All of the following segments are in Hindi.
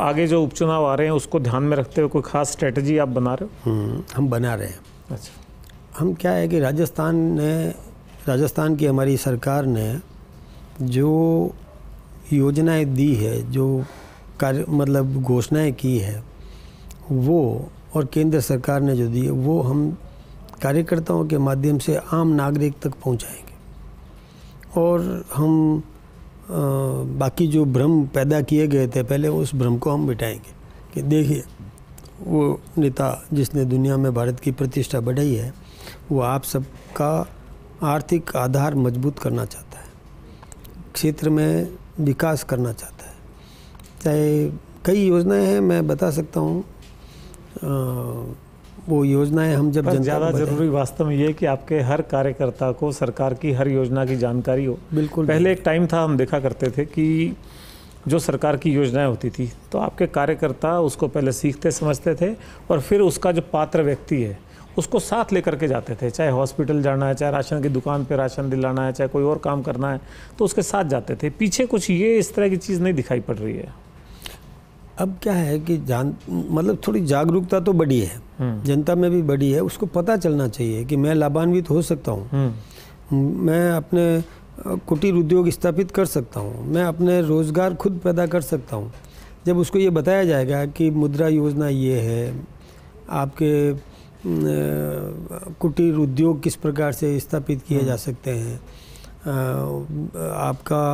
आगे जो उपचुनाव आ रहे हैं उसको ध्यान में रखते हुए कोई खास स्ट्रेटजी आप बना रहे हो हम्म, हम बना रहे हैं अच्छा हम क्या है कि राजस्थान ने राजस्थान की हमारी सरकार ने जो योजनाएं दी है जो कार्य मतलब घोषणाएं की है वो और केंद्र सरकार ने जो दी है वो हम कार्यकर्ताओं के माध्यम से आम नागरिक तक पहुंचाएंगे और हम बाकी जो भ्रम पैदा किए गए थे पहले उस भ्रम को हम मिटाएंगे कि देखिए वो नेता जिसने दुनिया में भारत की प्रतिष्ठा बढ़ाई है वो आप सबका आर्थिक आधार मजबूत करना चाहता है क्षेत्र में विकास करना चाहता है चाहे कई योजनाएं हैं मैं बता सकता हूँ वो योजनाएं हम जब ज़्यादा जरूरी वास्तव में ये कि आपके हर कार्यकर्ता को सरकार की हर योजना की जानकारी हो बिल्कुल पहले एक टाइम था हम देखा करते थे कि जो सरकार की योजनाएं होती थी तो आपके कार्यकर्ता उसको पहले सीखते समझते थे और फिर उसका जो पात्र व्यक्ति है उसको साथ लेकर के जाते थे चाहे हॉस्पिटल जाना है चाहे राशन की दुकान पर राशन दिलाना है चाहे कोई और काम करना है तो उसके साथ जाते थे पीछे कुछ ये इस तरह की चीज़ नहीं दिखाई पड़ रही है अब क्या है कि जान मतलब थोड़ी जागरूकता तो बड़ी है हम्म। जनता में भी बड़ी है उसको पता चलना चाहिए कि मैं लाभान्वित हो सकता हूँ हम्म। मैं अपने कुटीर उद्योग स्थापित कर सकता हूँ मैं अपने रोज़गार खुद पैदा कर सकता हूँ जब उसको ये बताया जाएगा कि मुद्रा योजना ये है आपके कुटीर उद्योग किस प्रकार से स्थापित किए हम्म। जा सकते हैं आपका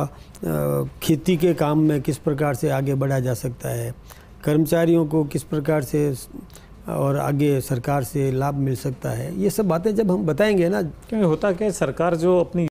खेती के काम में किस प्रकार से आगे बढ़ा जा सकता है कर्मचारियों को किस प्रकार से और आगे सरकार से लाभ मिल सकता है ये सब बातें जब हम बताएंगे ना क्या होता क्या सरकार जो अपनी